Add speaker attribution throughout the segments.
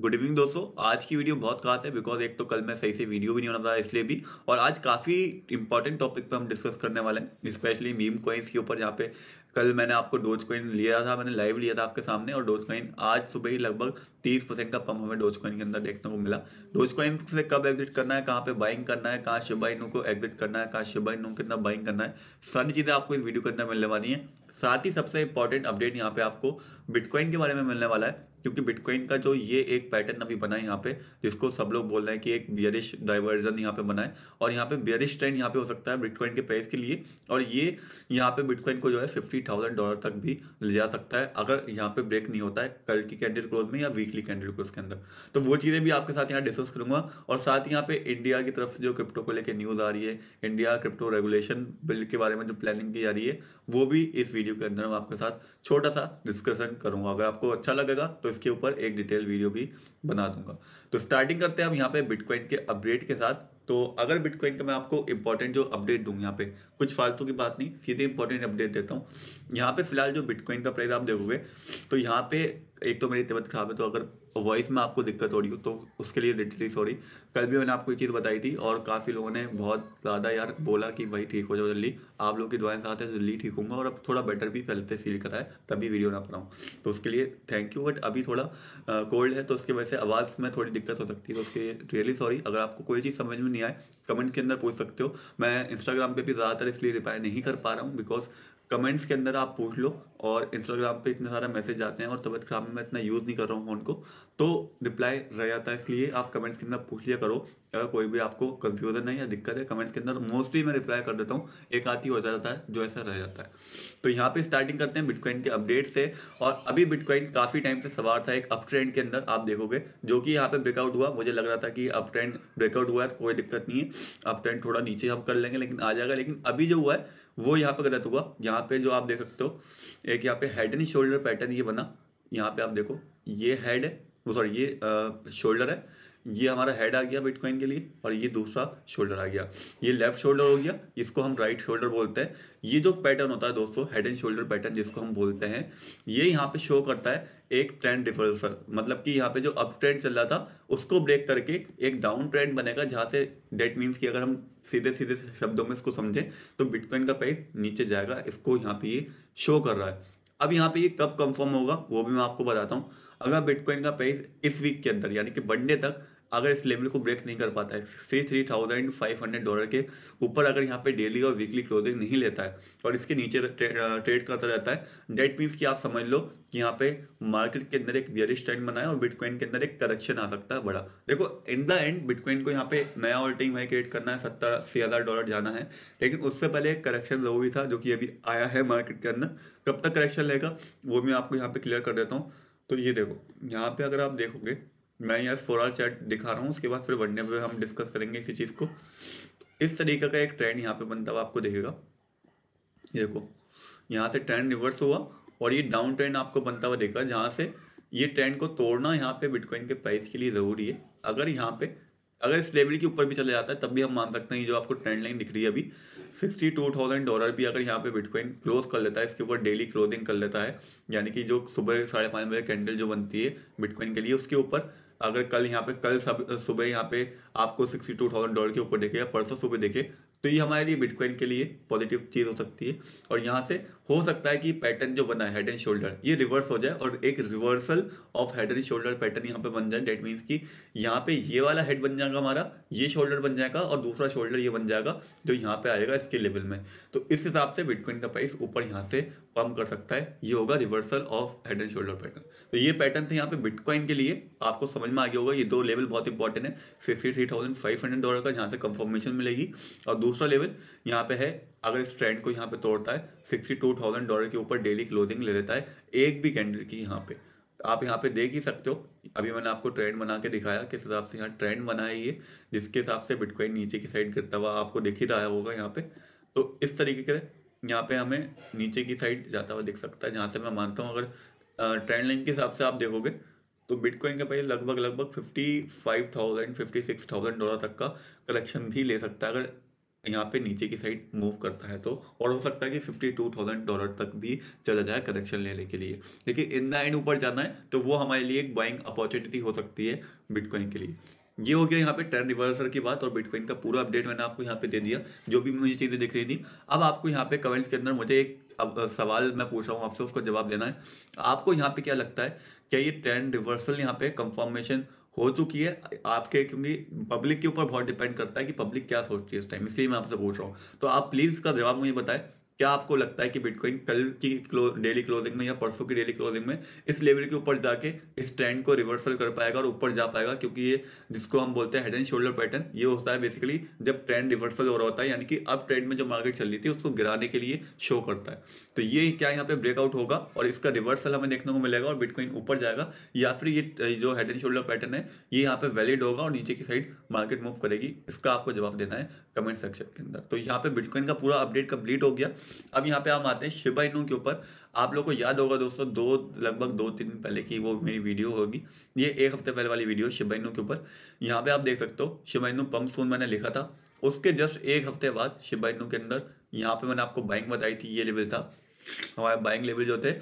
Speaker 1: good evening दोस्तों आज की वीडियो बहुत खास है बिकॉज एक तो कल मैं सही से वीडियो भी नहीं बना रहा इसलिए भी और आज काफ़ी इंपॉर्टेंट टॉपिक पे हम डिस्कस करने वाले हैं स्पेशली मीम कोइंस के ऊपर जहाँ पे कल मैंने आपको डोज कोइन लिया था मैंने लाइव लिया था आपके सामने और डोज कोइन आज सुबह ही लगभग तीस परसेंट का पम हमें डोज कोइन के अंदर देखने को मिला डोज कोइन से कब एग्जिट करना है कहाँ पे बाइंग करना है कहाँ शिबा इनू को एग्जिट करना है कहाँ शिबा इनू कितना बाइंग करना है सारी चीज़ें आपको इस वीडियो के अंदर मिलने वाली हैं साथ ही सबसे इंपॉर्टेंट अपडेट यहाँ पे आपको बिटकॉइन के बारे में मिलने वाला है क्योंकि बिटकॉइन का जो ये एक पैटर्न अभी बना है यहाँ पे जिसको सब लोग बोल रहे हैं कि एक बियरिश डाइवर्जन यहाँ पे बना है और यहाँ पे बियरिश ट्रेंड यहाँ पे हो सकता है बिटकॉइन के प्राइस के लिए और ये यहाँ पे बिटकॉइन को जो है फिफ्टी थाउजेंड डॉलर तक भी ले जा सकता है अगर यहाँ पे ब्रेक नहीं होता है कल की कैंडल क्लोज में या वीकली कैंडल क्लोज के अंदर तो वो चीज़ें भी आपके साथ यहाँ डिस्कस करूंगा और साथ ही यहाँ पे इंडिया की तरफ जो क्रिप्टो को लेकर न्यूज़ आ रही है इंडिया क्रिप्टो रेगुलेशन बिल के बारे में जो प्लानिंग की जा रही है वो भी इस वीडियो के अंदर मैं आपके साथ छोटा सा डिस्कशन करूंगा अगर आपको अच्छा लगेगा तो इसके ऊपर एक डिटेल वीडियो भी बना दूंगा तो स्टार्टिंग करते हैं हम यहाँ पे बिटकॉइन के अपडेट के साथ तो अगर बिटकॉइन का मैं आपको इंपॉर्टेंट जो अपडेट दूंगा यहाँ पे कुछ फालतू की बात नहीं सीधे इंपॉर्टेंट अपडेट देता हूँ यहाँ पे फिलहाल जो बिटकॉइन का प्राइस आप देखोगे तो यहाँ पे एक तो मेरी तबीयत ख़राब है तो अगर वॉइस में आपको दिक्कत हो रही हो तो उसके लिए लिटरली सॉरी कल भी मैंने आपको ये चीज़ बताई थी और काफ़ी लोगों ने बहुत ज़्यादा यार बोला कि भाई ठीक हो जाओ जल्दी आप लोग की दुआएं साथ हैं जल्दी ठीक होंगे और अब थोड़ा बेटर भी फैलते फील कराए तभी वीडियो ना बनाऊँ तो उसके लिए थैंक यू बट अभी थोड़ा कोल्ड है तो उसकी वजह से आवाज़ में थोड़ी दिक्कत हो सकती है तो उसके लिए रियली सॉरी अगर आपको कोई चीज़ समझ में नहीं आए कमेंट के अंदर पूछ सकते हो मैं इंस्टाग्राम पर भी ज़्यादातर इसलिए रिप्लाई नहीं कर पा रहा हूँ बिकॉज कमेंट्स के अंदर आप पूछ लो और इंस्टाग्राम पे इतने सारे मैसेज आते हैं और तबियत खराब में मैं इतना यूज़ नहीं कर रहा हूँ फ़ोन को तो रिप्लाई रह जाता है इसलिए आप कमेंट्स के अंदर पूछ लिया करो अगर कोई भी आपको कन्फ्यूज़न है या दिक्कत है कमेंट्स के अंदर मोस्टली मैं रिप्लाई कर देता हूँ एक आती हो जाता है जो ऐसा रह जाता है तो यहाँ पर स्टार्टिंग करते हैं बिटकॉइन के अपडेट से और अभी बिटकॉइन काफ़ी टाइम से सवार था एक अप ट्रेंड के अंदर आप देखोगे जो कि यहाँ पर ब्रेकआउट हुआ मुझे लग रहा था कि अप ट्रेंड ब्रेकआउट हुआ है तो कोई दिक्कत नहीं है अप ट्रेंड थोड़ा नीचे हम कर लेंगे लेकिन आ जाएगा लेकिन अभी जो हुआ है वो यहाँ पे गलत हुआ यहाँ पे जो आप देख सकते हो एक यहाँ पे हेड एंड शोल्डर पैटर्न ये बना यहाँ पे आप देखो ये हेड है वो सॉरी ये शोल्डर है ये हमारा हेड आ गया बिटकॉइन के लिए और ये दूसरा शोल्डर आ गया ये लेफ्ट शोल्डर हो गया इसको हम राइट शोल्डर बोलते हैं ये जो पैटर्न होता है दोस्तों हेड एंड शोल्डर पैटर्न जिसको हम बोलते हैं ये यहाँ पे शो करता है एक ट्रेंड डिफरेंसर मतलब कि यहाँ पे जो अप ट्रेंड चल रहा था उसको ब्रेक करके एक डाउन ट्रेंड बनेगा जहाँ से डेट मीन्स कि अगर हम सीधे सीधे शब्दों में इसको समझें तो बिटकॉइन का प्राइस नीचे जाएगा इसको यहाँ पे ये शो कर रहा है अब यहाँ पे ये कब कंफर्म होगा वो भी मैं आपको बताता हूँ अगर बिटकॉइन का प्राइस इस वीक के अंदर यानी कि मंडे तक अगर इस लेवल को ब्रेक नहीं कर पाता है से three thousand five hundred dollar के ऊपर अगर यहाँ पे डेली और वीकली क्लोजिंग नहीं लेता है और इसके नीचे ट्रेड करता रहता है डेट मीन्स कि आप समझ लो कि यहाँ पे मार्केट के अंदर एक बियरिश ट्रेंड बनाए और बिटकॉइन के अंदर एक करेक्शन आ सकता है बड़ा देखो इन द एंड बिटकॉइन को यहाँ पे नया ऑल टाइम हाई क्रिएट करना है सत्तर अस्सी हज़ार डॉलर जाना है लेकिन उससे पहले एक करेक्शन जरूरी था जो कि अभी आया है मार्केट के अंदर कब तक करेक्शन रहेगा वो मैं आपको यहाँ पे क्लियर कर देता हूँ तो ये देखो यहाँ पे अगर आप देखोगे मैं यार आर चैट दिखा रहा हूँ उसके बाद फिर वनडे पे हम डिस्कस करेंगे इसी चीज़ को इस तरीके का एक ट्रेंड यहाँ पे बनता हुआ आपको देखेगा ये देखो यहाँ से ट्रेंड रिवर्स हुआ और ये डाउन ट्रेंड आपको बनता हुआ देखा जहाँ से ये ट्रेंड को तोड़ना यहाँ पे बिटकॉइन के प्राइस के लिए ज़रूरी है अगर यहाँ पे अगर इस लेवल के ऊपर भी चला जाता है तब भी हम मान सकते हैं जो आपको ट्रेंड लाइन दिख रही है अभी सिक्सटी टू थाउजेंड डॉलर भी अगर यहाँ पे बिटकॉइन क्लोज कर लेता है इसके ऊपर डेली क्लोजिंग कर लेता है यानी कि जो सुबह साढ़े पाँच बजे कैंडल जो बनती है बिटकॉइन के लिए उसके ऊपर अगर कल यहाँ पे कल सब सुबह यहाँ पे आपको सिक्सटी टू थाउजेंड डॉलर के ऊपर देखे या परसों सुबह देखे तो ये हमारे लिए बिटकॉइन के लिए पॉजिटिव चीज़ हो सकती है और यहाँ से हो सकता है कि पैटर्न जो बना है हेड एंड शोल्डर ये रिवर्स हो जाए और एक reversal of head and shoulder pattern यहाँ पे बन जाए डेट मीन्स कि यहाँ पे ये वाला हेड बन जाएगा हमारा ये शोल्डर बन जाएगा और दूसरा शोल्डर ये बन जाएगा जो यहाँ पे आएगा इसके लेवल में तो इस हिसाब से बिटकॉइन का प्राइस ऊपर यहाँ से कम कर सकता है ये होगा reversal of head and shoulder pattern तो ये पैटर्न थे यहाँ पे बिटकॉइन के लिए आपको समझ में आ गया होगा ये दो लेवल बहुत इंपॉर्टेंट है sixty three thousand five hundred dollar का जहाँ से कंफर्मेशन मिलेगी और दूसरा लेवल यहाँ पे है अगर इस ट्रेंड को यहाँ पे तोड़ता है सिक्सटी टू थाउजेंड डॉलर के ऊपर डेली क्लोजिंग ले लेता है एक भी कैंडल की यहाँ पे आप यहाँ पे देख ही सकते हो अभी मैंने आपको ट्रेंड बना के दिखाया किस हिसाब से यहाँ ट्रेंड बना है ये जिसके हिसाब से बिटकॉइन नीचे की साइड गिरता हुआ आपको दिख ही रहा होगा यहाँ पे तो इस तरीके के यहाँ पे हमें नीचे की साइड जाता हुआ दिख सकता है जहाँ से मैं मानता हूँ अगर ट्रेंड लाइन के हिसाब से आप देखोगे तो बिटकॉइन का पहले लगभग लगभग fifty five thousand fifty six thousand dollar तक का कलेक्शन भी ले सकता है अगर यहाँ पे नीचे की साइड मूव करता है तो और हो सकता है कि फिफ्टी टू थाउजेंड डॉलर तक भी चला जाए कलेक्शन लेने के लिए लेकिन इन द एंड ऊपर जाना है तो वो हमारे लिए एक बाइंग अपॉर्चुनिटी हो सकती है बिटकॉइन के लिए ये हो गया यहाँ पे ट्रेंड रिवर्सल की बात और बिटकॉइन का पूरा अपडेट मैंने आपको यहाँ पे दे दिया जो भी मुझे चीज़ें दिख रही थी अब आपको यहाँ पे कमेंट्स के अंदर मुझे एक अब सवाल मैं पूछ रहा हूँ आपसे उसका जवाब देना है आपको यहाँ पे क्या लगता है क्या ये ट्रेंड रिवर्सल यहाँ पे कंफर्मेशन हो चुकी है आपके क्योंकि पब्लिक के ऊपर बहुत डिपेंड करता है कि पब्लिक क्या सोचती है इस टाइम इसलिए मैं आपसे पूछ रहा हूँ तो आप प्लीज़ इसका जवाब मुझे बताएं क्या आपको लगता है कि बिटकॉइन कल की डेली क्लोजिंग में या परसों की डेली क्लोजिंग में इस लेवल के ऊपर जाके इस ट्रेंड को रिवर्सल कर पाएगा और ऊपर जा पाएगा क्योंकि ये जिसको हम बोलते हैं हेड एंड शोल्डर पैटर्न ये होता है बेसिकली जब ट्रेंड रिवर्सल हो रहा होता है यानी कि अब ट्रेंड में जो मार्केट चल रही थी उसको गिराने के लिए शो करता है तो ये क्या यहाँ पे ब्रेकआउट होगा और इसका रिवर्सल हमें देखने को मिलेगा और बिटकॉइन ऊपर जाएगा या फिर ये जो हेड एंड शोल्डर पैटर्न है ये यहाँ पे वैलिड होगा और नीचे की साइड मार्केट मूव करेगी इसका आपको जवाब देना है कमेंट सेक्शन के अंदर तो यहाँ पे बिटकॉइन का पूरा अपडेट कंप्लीट हो गया अब यहाँ पे हम आते हैं शिबा इनू के ऊपर आप लोग को याद होगा दोस्तों दो लगभग दो तीन दिन पहले की वो मेरी वीडियो होगी ये एक हफ्ते पहले वाली वीडियो शिबा इनू के ऊपर यहाँ पे आप देख सकते हो शिबा इनू पम्प सोन मैंने लिखा था उसके जस्ट एक हफ्ते बाद शिबा इनू के अंदर यहाँ पे मैंने आपको बाइंग बताई थी ये लेवल था हमारे बाइंग लेवल जो थे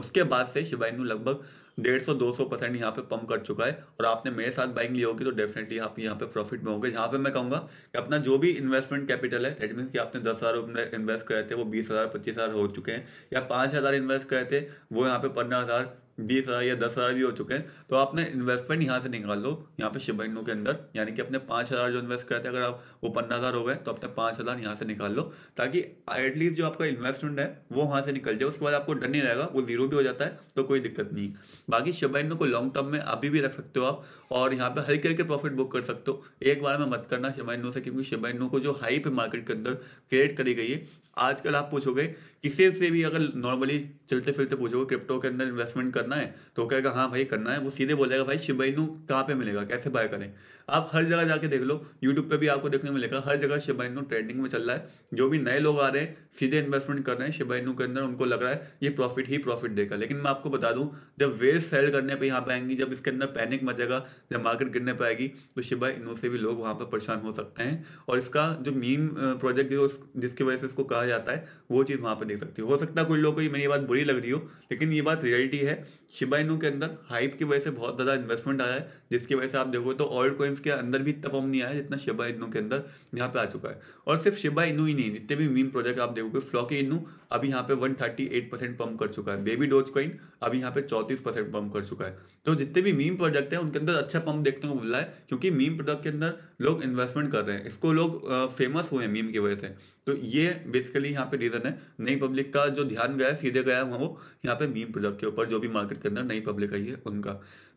Speaker 1: उसके बाद से शिबा इनू लगभग डेढ़ सौ दो सौ परसेंट यहाँ पे पंप कर चुका है और आपने मेरे साथ बाइंग ली होगी तो डेफिनेटली आप यहाँ पे प्रॉफिट में होंगे जहाँ पे मैं कहूँगा कि अपना जो भी इन्वेस्टमेंट कैपिटल है डेट मीन कि आपने दस हज़ार रुपये इन्वेस्ट करे थे वो बीस हज़ार पच्चीस हज़ार हो चुके हैं या पाँच हज़ार इन्वेस्ट करे थे वो यहाँ पे पंद्रह हज़ार बीस हज़ार या दस हज़ार भी हो चुके हैं तो आपने इन्वेस्टमेंट यहाँ से निकाल लो यहाँ पे शिबाइनो के अंदर यानी कि अपने पाँच हज़ार जो इन्वेस्ट करते हैं अगर आप वो पन्ना हज़ार हो गए तो अपने पाँच हज़ार यहाँ से निकाल लो ताकि एटलीस्ट जो आपका इन्वेस्टमेंट है वो वहाँ से निकल जाए उसके बाद आपको डर नहीं रहेगा वो जीरो भी हो जाता है तो कोई दिक्कत नहीं बाकी शिबाइनो को लॉन्ग टर्म में अभी भी रख सकते हो आप और यहाँ पर हर करके प्रॉफिट बुक कर सकते हो एक बार में मत करना शिबाइनो से क्योंकि शिबाइनो को जो हाई पे मार्केट के अंदर क्रिएट करी गई है आजकल आप पूछोगे किसी से भी अगर नॉर्मली चलते फिरते पूछोगे क्रिप्टो के अंदर इन्वेस्टमेंट करना है तो कहेगा हाँ भाई करना है वो सीधे बोलेगा भाई शिबाइनू कहाँ पे मिलेगा कैसे बाय करें आप हर जगह जाके देख लो यूट्यूब पे भी आपको देखने को मिलेगा हर जगह शिबाइनू ट्रेंडिंग में चल रहा है जो भी नए लोग आ रहे हैं सीधे इन्वेस्टमेंट कर रहे हैं शिबाइनू के अंदर उनको लग रहा है ये प्रॉफिट ही प्रॉफिट देगा लेकिन मैं आपको बता दूँ जब वेस्ट सेल करने पर यहाँ पर आएंगी जब इसके अंदर पैनिक मचेगा जब मार्केट गिरने पर आएगी तो शिबाइनू से भी लोग वहाँ पर परेशान हो सकते हैं और इसका जो मीम प्रोजेक्ट जिसकी वजह से इसको कहा कहा जाता है वो चीज़ वहाँ पर देख सकती हो हो सकता है कुछ लोग को ये मेरी बात बुरी लग रही हो लेकिन ये बात रियलिटी है शिबाइनू के अंदर हाइप की वजह से बहुत ज़्यादा इन्वेस्टमेंट आया है जिसकी वजह से आप देखो तो ऑल्ड कोइंस के अंदर भी इतना फॉर्म नहीं आया जितना शिबा इनू के अंदर यहाँ पर आ चुका है और सिर्फ शिबा इनू ही नहीं जितने भी मीम प्रोजेक्ट आप देखोगे फ्लॉकी इनू अभी यहाँ पे one thirty eight percent pump कर चुका है बेबी डोज कॉइन अभी यहाँ पे चौतीस परसेंट पम्प कर चुका है तो जितने भी मीम प्रोजेक्ट हैं उनके अंदर अच्छा पम्प देखने को मिल है क्योंकि मीम प्रोजेक्ट के अंदर लोग इन्वेस्टमेंट कर रहे हैं इसको लोग फेमस हुए हैं मीम की वजह से तो ये बेस बेसिकली यहाँ पे रीजन है नई पब्लिक का जो ध्यान गया सीधे गया वो यहाँ पे मीम प्रोजेक्ट के ऊपर जो भी मार्केट के अंदर नई पब्लिक आई है उनका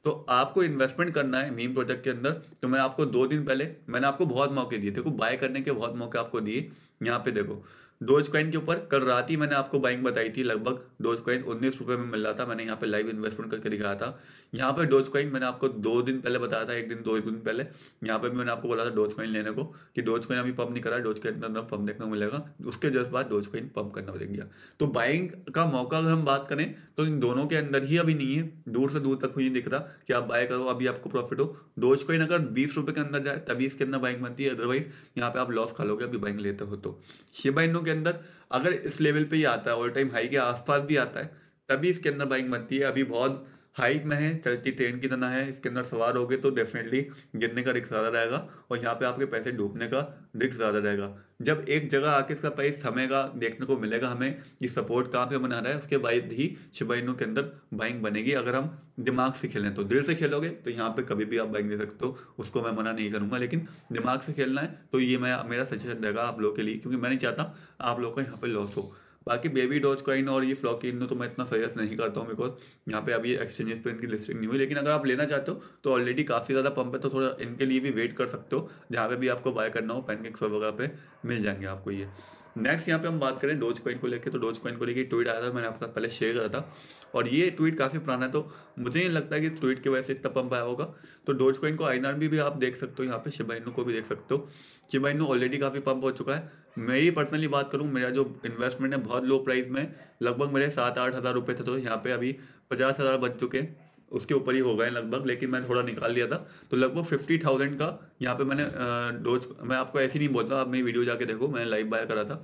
Speaker 1: तो आपको इन्वेस्टमेंट करना है मीम प्रोजेक्ट के अंदर तो मैं आपको दो दिन पहले मैंने आपको बहुत मौके दिए देखो बाय करने के बहुत मौके आपको दिए यहाँ पे देखो डोज कॉइन के ऊपर कल रात ही मैंने आपको बाइंग बताई थी लगभग डोज कॉइन उन्नीस रुपये में मिल रहा था मैंने यहाँ पे लाइव इन्वेस्टमेंट करके दिखाया था यहाँ पे डोज कॉइन मैंने आपको दो दिन पहले बताया था एक दिन दो दिन पहले यहाँ पे भी मैंने आपको बोला था डोज कॉइन लेने को कि डोज कॉइन अभी पंप नहीं करा डोज कॉइन अंदर पंप देखने को मिलेगा उसके जस्ट बाद डोज कॉइन पंप करना पड़ गया तो बाइंग का मौका अगर हम बात करें तो इन दोनों के अंदर ही अभी नहीं है दूर से दूर तक मुझे दिख रहा कि आप बाय करो अभी आपको प्रॉफिट हो डोज कॉइन अगर बीस रुपए के अंदर जाए तभी इसके अंदर बाइंग बनती है अदरवाइज यहाँ पे आप लॉस खा लोगे अभी बाइंग लेते हो तो शिबा के अंदर अगर इस लेवल पे ही आता है ऑल टाइम हाई के आसपास भी आता है तभी इसके अंदर बाइंग बनती है अभी बहुत हाइट में है चलती ट्रेन की तरह है इसके अंदर सवार होगे तो डेफिनेटली गिरने का रिक्स ज़्यादा रहेगा और यहाँ पे आपके पैसे डूबने का रिक्स ज़्यादा रहेगा जब एक जगह आके इसका प्राइस समय का देखने को मिलेगा हमें कि सपोर्ट कहाँ पे बना रहा है उसके बाद ही शिबाइनो के अंदर बाइंग बनेगी अगर हम दिमाग से खेलें तो दिल से खेलोगे तो यहाँ पर कभी भी आप बाइंग दे सकते हो उसको मैं मना नहीं करूँगा लेकिन दिमाग से खेलना है तो ये मैं मेरा सजेशन रहेगा आप लोग के लिए क्योंकि मैं नहीं चाहता आप लोग का यहाँ पर लॉस हो बाकी बेबी डॉज कॉइन और ये फ्लॉक इन तो मैं इतना सजेस्ट नहीं करता हूँ बिकॉज यहाँ पे अभी एक्सचेंजेस पे इनकी लिस्टिंग नहीं हुई लेकिन अगर आप लेना चाहते हो तो ऑलरेडी काफ़ी ज़्यादा पंप है तो थोड़ा इनके लिए भी वेट कर सकते हो जहाँ पे भी आपको बाय करना हो पैनकेक्स वगैरह पे मिल जाएंगे आपको ये नेक्स्ट यहाँ पे हम बात करें डोज कॉइन को लेकर तो डोज कॉइन को लेकर ट्वीट आया था मैंने आपके साथ पहले शेयर करा था और ये ट्वीट काफ़ी पुराना है तो मुझे नहीं लगता कि ट्वीट की वजह से इतना पंप आया होगा तो डोज कॉइन को आईनआर भी, भी आप देख सकते हो यहाँ पे शिबाइनू को भी देख सकते हो शिबाइनू ऑलरेडी काफ़ी पंप हो चुका है मेरी पर्सनली बात करूँ मेरा जो इन्वेस्टमेंट है बहुत लो प्राइस में लगभग मेरे सात आठ हज़ार रुपये थे तो यहाँ पे अभी पचास हज़ार बच चुके उसके ऊपर ही हो गए लगभग लेकिन मैं थोड़ा निकाल लिया था तो लगभग फिफ्टी थाउजेंड का यहाँ पे मैंने डोज मैं आपको ऐसे नहीं बोलता आप मेरी वीडियो जाके देखो मैंने लाइव बाय करा था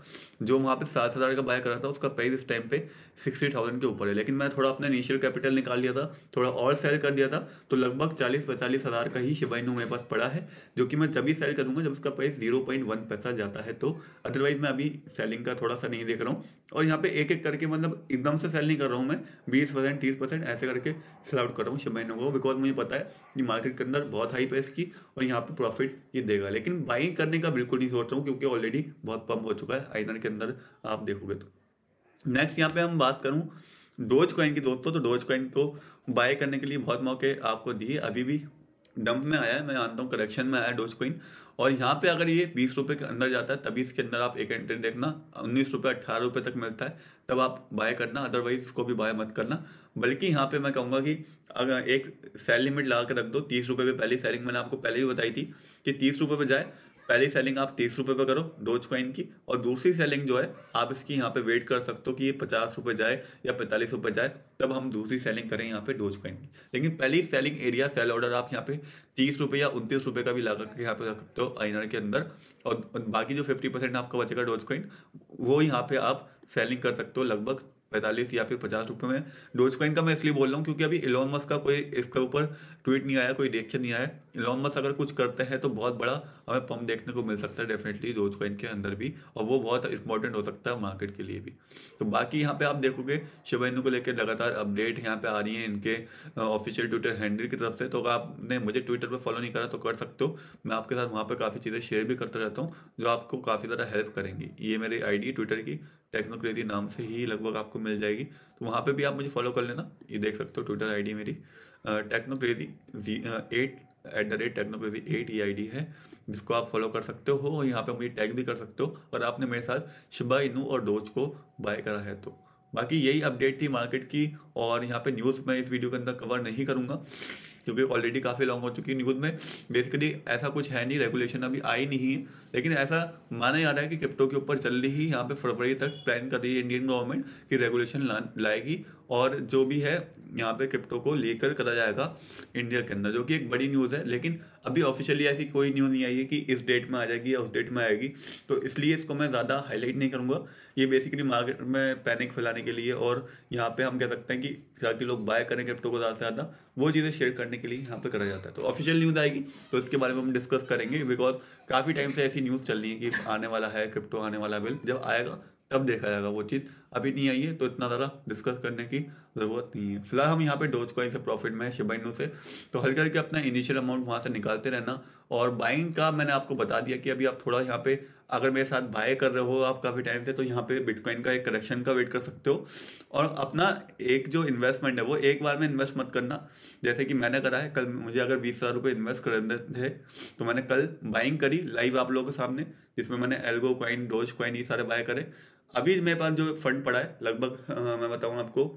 Speaker 1: जो वहाँ पे सात हज़ार का बाय करा था उसका प्राइस इस टाइम पे सिक्सटी थाउजेंड के ऊपर है लेकिन मैं थोड़ा अपना इनिशियल कैपिटल निकाल लिया था थोड़ा और सेल कर दिया था तो लगभग चालीस पैंतालीस हज़ार का ही शिवाइनू मेरे पास पड़ा है जो कि मैं जब भी सेल करूँगा जब उसका प्राइस जीरो पॉइंट वन पैसा जाता है तो अदरवाइज मैं अभी सेलिंग का थोड़ा सा नहीं देख रहा हूँ और यहाँ पे एक एक करके मतलब एकदम से सेल नहीं कर रहा हूँ मैं बीस परसेंट तीस परसेंट ऐसे करके सेल आउट कर रहा हूँ महीनों को बिकॉज मुझे पता है कि मार्केट के अंदर बहुत हाई पैस की और यहाँ पे प्रॉफिट ये देगा लेकिन बाइंग करने का बिल्कुल नहीं सोच रहा हूँ क्योंकि ऑलरेडी बहुत पम्प हो चुका है आइनर के अंदर आप देखोगे तो नेक्स्ट यहाँ पे हम बात करूँ डोज कॉइन की दोस्तों तो डोज कॉइन को बाय करने के लिए बहुत मौके आपको दिए अभी भी डंप में आया है मैं जानता हूँ करेक्शन में आया डोज कोइन और यहाँ पे अगर ये बीस रुपये के अंदर जाता है तभी इसके अंदर आप एक एंट्री देखना उन्नीस रुपये अट्ठारह रुपये तक मिलता है तब आप बाय करना अदरवाइज इसको भी बाय मत करना बल्कि यहाँ पे मैं कहूँगा कि अगर एक सेल लिमिट लगा के रख दो तीस रुपये पे पहली सेलिंग मैंने आपको पहले ही बताई थी कि तीस रुपये पे जाए पहली सेलिंग आप तीस रुपये पर करो डोज कॉइन की और दूसरी सेलिंग जो है आप इसकी यहाँ पे वेट कर सकते हो कि ये पचास रुपये जाए या पैंतालीस रुपये जाए तब हम दूसरी सेलिंग करें यहाँ पे डोज कॉइन की लेकिन पहली सेलिंग एरिया सेल ऑर्डर आप यहाँ पे तीस रुपये या उनतीस रुपये का भी लगा के यहाँ पे रख सकते हो आइनर के अंदर और बाकी जो फिफ्टी परसेंट आपका बचेगा डोज कॉइन वो यहाँ पे आप सेलिंग कर सकते हो लगभग पैंतालीस या फिर पचास रुपये में डोज कॉइन का मैं इसलिए बोल रहा हूँ क्योंकि अभी इलॉन मस्क का कोई इसके ऊपर ट्वीट नहीं आया कोई रिएक्शन नहीं आया इलॉन मस्क अगर कुछ करते हैं तो बहुत बड़ा हमें पम्प देखने को मिल सकता है डेफिनेटली डोज कॉइन के अंदर भी और वो बहुत इंपॉर्टेंट हो सकता है मार्केट के लिए भी तो बाकी यहाँ पे आप देखोगे शिवाइनु को लेकर लगातार अपडेट यहाँ पे आ रही है इनके ऑफिशियल ट्विटर हैंडल की तरफ से तो अगर आपने मुझे ट्विटर पर फॉलो नहीं करा तो कर सकते हो मैं आपके साथ वहाँ पर काफ़ी चीज़ें शेयर भी करता रहता हूँ जो आपको काफ़ी ज़्यादा हेल्प करेंगी ये मेरी आईडी ट्विटर की टेक्नोक्रेजी नाम से ही लगभग आपको मिल जाएगी तो वहाँ पे भी आप मुझे फॉलो कर लेना ये देख सकते हो ट्विटर आईडी मेरी Technocrazy G at at the rate Technocrazy at ये आई है जिसको आप फॉलो कर सकते हो और यहाँ पे मुझे टैग भी कर सकते हो और आपने मेरे साथ शिबा इनू और डोज को बाय करा है तो बाकी यही अपडेट थी मार्केट की और यहाँ पे न्यूज़ मैं इस वीडियो के अंदर कवर नहीं करूँगा क्योंकि ऑलरेडी काफ़ी लॉन्ग हो चुकी है न्यूज़ में बेसिकली ऐसा कुछ है नहीं रेगुलेशन अभी आई नहीं है लेकिन ऐसा माना जा रहा है कि क्रिप्टो के ऊपर जल्दी ही यहाँ पे फरवरी तक प्लान कर रही है इंडियन गवर्नमेंट कि रेगुलेशन लाएगी और जो भी है यहाँ पे क्रिप्टो को लेकर करा जाएगा इंडिया के अंदर जो कि एक बड़ी न्यूज़ है लेकिन अभी ऑफिशियली ऐसी कोई न्यूज़ नहीं आई है कि इस डेट में आ जाएगी या उस डेट में आएगी तो इसलिए इसको मैं ज़्यादा हाईलाइट नहीं करूँगा ये बेसिकली मार्केट में पैनिक फैलाने के लिए और यहाँ पर हम कह सकते हैं कि ताकि लोग बाय करें क्रिप्टो को ज़्यादा से ज़्यादा वो चीज़ें शेयर करने के लिए यहाँ पर करा जाता है तो ऑफिशियल न्यूज़ आएगी तो इसके बारे में हम डिस्कस करेंगे बिकॉज काफ़ी टाइम से ऐसी न्यूज़ चल रही है कि आने वाला है क्रिप्टो आने वाला बिल जब आएगा तब देखा जाएगा वो चीज़ अभी नहीं आई है तो इतना ज़्यादा डिस्कस करने की ज़रूरत नहीं है फिलहाल हम यहाँ पे डोज कॉइन से प्रॉफिट में है शिबाइनू से तो हल करके अपना इनिशियल अमाउंट वहाँ से निकालते रहना और बाइंग का मैंने आपको बता दिया कि अभी आप थोड़ा यहाँ पे अगर मेरे साथ बाय कर रहे हो आप काफ़ी टाइम से तो यहाँ पे बिटकॉइन का एक करेक्शन का वेट कर सकते हो और अपना एक जो इन्वेस्टमेंट है वो एक बार में इन्वेस्ट मत करना जैसे कि मैंने करा है कल मुझे अगर बीस हज़ार रुपये इन्वेस्ट कर थे तो मैंने कल बाइंग करी लाइव आप लोगों के सामने जिसमें मैंने एल्गो कॉइन डोज कॉइन ये सारे बाय करे अभी मेरे पास जो फंड पड़ा है लगभग हाँ, मैं बताऊँ आपको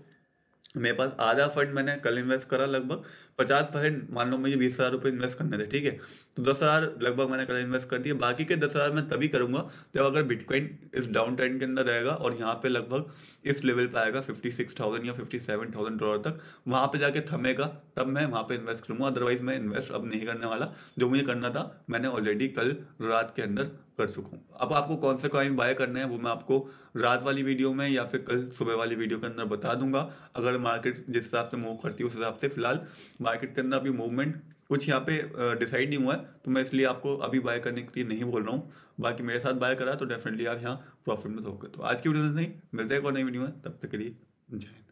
Speaker 1: मेरे पास आधा फंड मैंने कल इन्वेस्ट करा लगभग पचास परसेंट मान लो मुझे बीस हज़ार रुपये इन्वेस्ट करने थे ठीक है तो दस हज़ार लगभग मैंने कल इन्वेस्ट कर दिया बाकी के दस हज़ार मैं तभी करूँगा जब अगर बिटकॉइन इस डाउन ट्रेंड के अंदर रहेगा और यहाँ पे लगभग इस लेवल पे आएगा फिफ्टी सिक्स थाउजेंड या फिफ्टी सेवन थाउजेंड डॉलर तक वहाँ पर जाके थमेगा तब मैं वहाँ पर इन्वेस्ट करूँगा अदरवाइज मैं इन्वेस्ट अब नहीं करने वाला जो मुझे करना था मैंने ऑलरेडी कल रात के अंदर कर चुका हूँ अब आपको कौन से कॉइन बाय करने हैं वो मैं आपको रात वाली वीडियो में या फिर कल सुबह वाली वीडियो के अंदर बता दूंगा अगर मार्केट जिस हिसाब से मूव करती है उस हिसाब से फिलहाल मार्केट के अंदर अभी मूवमेंट कुछ यहाँ पे डिसाइड नहीं हुआ है तो मैं इसलिए आपको अभी बाय करने के लिए नहीं बोल रहा हूँ बाकी मेरे साथ बाय करा तो डेफिनेटली आप यहाँ प्रॉफिट में दोगे तो, तो आज की वीडियो नहीं मिलते हैं और नई वीडियो है तब तक के लिए जय